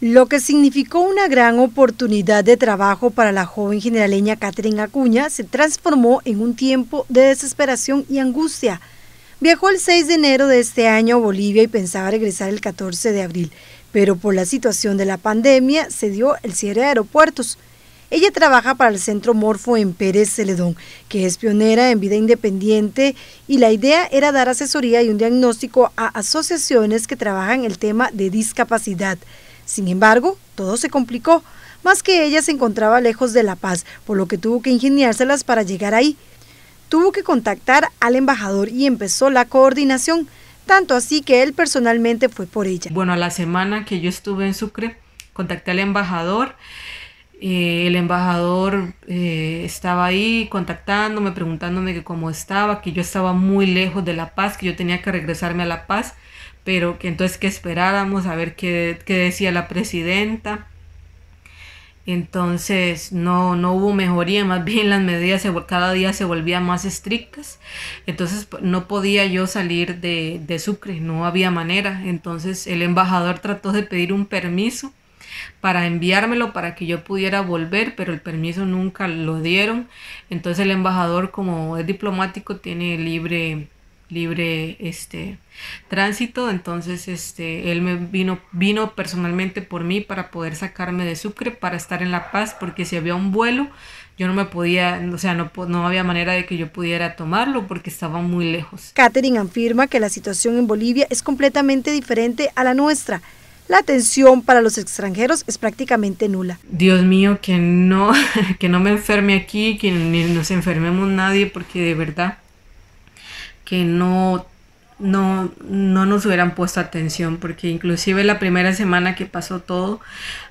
lo que significó una gran oportunidad de trabajo para la joven generaleña Catherine Acuña, se transformó en un tiempo de desesperación y angustia. Viajó el 6 de enero de este año a Bolivia y pensaba regresar el 14 de abril, pero por la situación de la pandemia se dio el cierre de aeropuertos. Ella trabaja para el Centro Morfo en Pérez Celedón, que es pionera en vida independiente y la idea era dar asesoría y un diagnóstico a asociaciones que trabajan el tema de discapacidad. Sin embargo, todo se complicó, más que ella se encontraba lejos de La Paz, por lo que tuvo que ingeniárselas para llegar ahí. Tuvo que contactar al embajador y empezó la coordinación, tanto así que él personalmente fue por ella. Bueno, a la semana que yo estuve en Sucre, contacté al embajador eh, el embajador eh, estaba ahí contactándome, preguntándome cómo estaba, que yo estaba muy lejos de La Paz, que yo tenía que regresarme a La Paz, pero que entonces que esperáramos a ver qué, decía la presidenta. Entonces no, no hubo mejoría, más bien las medidas se, cada día se volvían más estrictas. Entonces no podía yo salir de Sucre, no había manera. Entonces el embajador trató de pedir un permiso para enviármelo para que yo pudiera volver, pero el permiso nunca lo dieron. Entonces el embajador, como es diplomático, tiene libre libre este tránsito entonces este él me vino vino personalmente por mí para poder sacarme de Sucre para estar en La Paz porque si había un vuelo yo no me podía, o sea, no, no había manera de que yo pudiera tomarlo porque estaba muy lejos. Catherine afirma que la situación en Bolivia es completamente diferente a la nuestra la atención para los extranjeros es prácticamente nula. Dios mío, que no, que no me enferme aquí, que ni nos enfermemos nadie, porque de verdad que no, no, no nos hubieran puesto atención, porque inclusive la primera semana que pasó todo,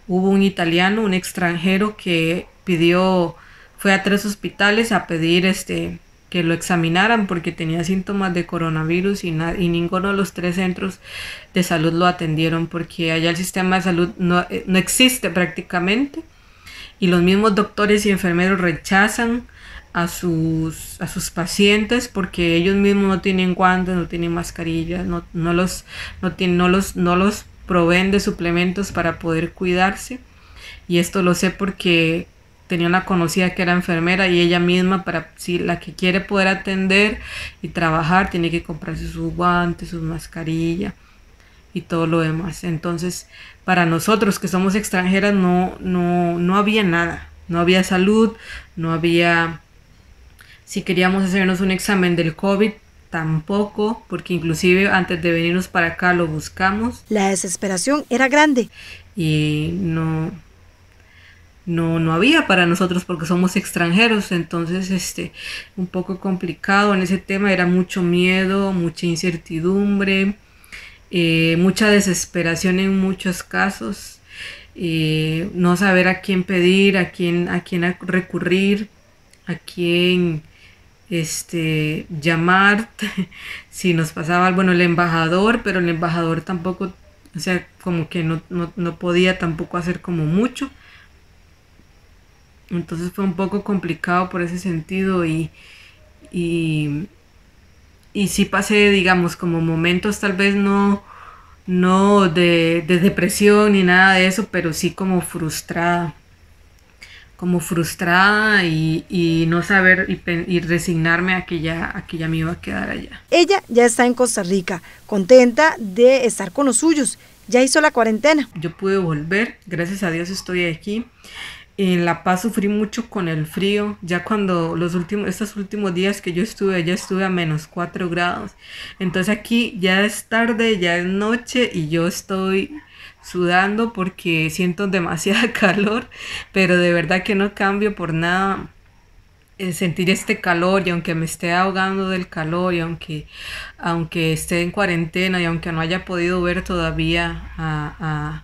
hubo un italiano, un extranjero que pidió, fue a tres hospitales a pedir este que lo examinaran porque tenía síntomas de coronavirus y, y, ninguno de los tres centros de salud lo atendieron porque allá el sistema de salud no, eh, no existe prácticamente y los mismos doctores y enfermeros rechazan a sus, a sus pacientes porque ellos mismos no tienen guantes, no tienen mascarillas, no, no, los, no, tienen, no, los, no los proveen de suplementos para poder cuidarse. Y esto lo sé porque tenía una conocida que era enfermera y ella misma para si la que quiere poder atender y trabajar tiene que comprarse sus guantes, sus mascarillas y todo lo demás. Entonces, para nosotros que somos extranjeras no no no había nada, no había salud, no había si queríamos hacernos un examen del COVID tampoco, porque inclusive antes de venirnos para acá lo buscamos. La desesperación era grande. Y no no, no había para nosotros porque somos extranjeros, entonces este, un poco complicado en ese tema, era mucho miedo, mucha incertidumbre, eh, mucha desesperación en muchos casos, eh, no saber a quién pedir, a quién, a quién recurrir, a quién este, llamar, si nos pasaba, bueno, el embajador, pero el embajador tampoco, o sea, como que no, no podía tampoco hacer como mucho. Entonces fue un poco complicado por ese sentido y, y, y sí pasé, digamos, como momentos tal vez no, no de, de depresión ni nada de eso, pero sí como frustrada como frustrada y, y, no saber y, resignarme a que, ya, a que ya me iba a quedar allá. Ella ya está en Costa Rica, contenta de estar con los suyos. Ya hizo la cuarentena. Yo pude volver, gracias a Dios estoy aquí. En La Paz sufrí mucho con el frío, ya cuando los últimos, estos últimos días que yo estuve ya estuve a menos 4 grados. Entonces aquí ya es tarde, ya es noche y yo estoy sudando porque siento demasiado calor, pero de verdad que no cambio por nada eh, sentir este calor y aunque me esté ahogando del calor y aunque, aunque esté en cuarentena y aunque no haya podido ver todavía a,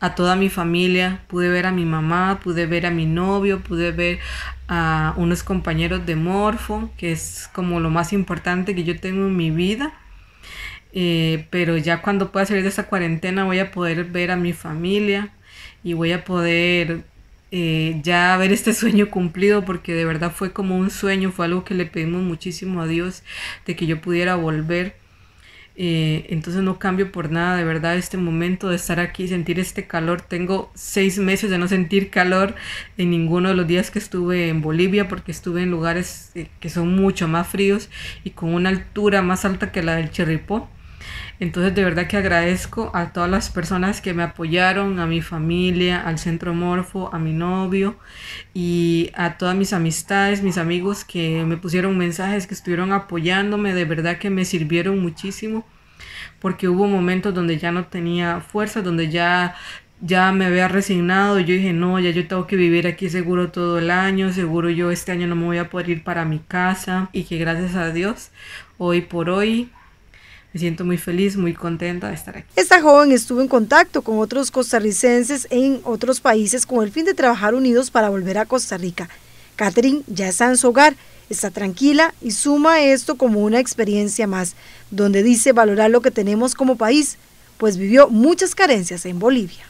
a toda mi familia, pude ver a mi mamá, pude ver a mi novio, pude ver a unos compañeros de Morfo, que es como lo más importante que yo tengo en mi vida. Eh, pero ya cuando pueda salir de esta cuarentena voy a poder ver a mi familia y voy a poder eh, ya ver este sueño cumplido porque de verdad fue como un sueño, fue algo que le pedimos muchísimo a Dios de que yo pudiera volver eh, entonces no cambio por nada, de verdad, este momento de estar aquí, sentir este calor. Tengo seis meses de no sentir calor en ninguno de los días que estuve en Bolivia, porque estuve en lugares eh, que son mucho más fríos y con una altura más alta que la del Chirripó. Entonces de verdad que agradezco a todas las personas que me apoyaron, a mi familia, al Centro Morfo, a mi novio y a todas mis amistades, mis amigos que me pusieron mensajes, que estuvieron apoyándome, de verdad que me sirvieron muchísimo porque hubo momentos donde ya no tenía fuerza, donde ya ya me había resignado, yo dije, no, ya yo tengo que vivir aquí seguro todo el año, seguro yo este año no me voy a poder ir para mi casa y que gracias a Dios, hoy por hoy me siento muy feliz, muy contenta de estar aquí. Esta joven estuvo en contacto con otros costarricenses en otros países con el fin de trabajar unidos para volver a Costa Rica. Catherine ya está en su hogar, está tranquila y suma esto como una experiencia más, donde dice valorar lo que tenemos como país, pues vivió muchas carencias en Bolivia.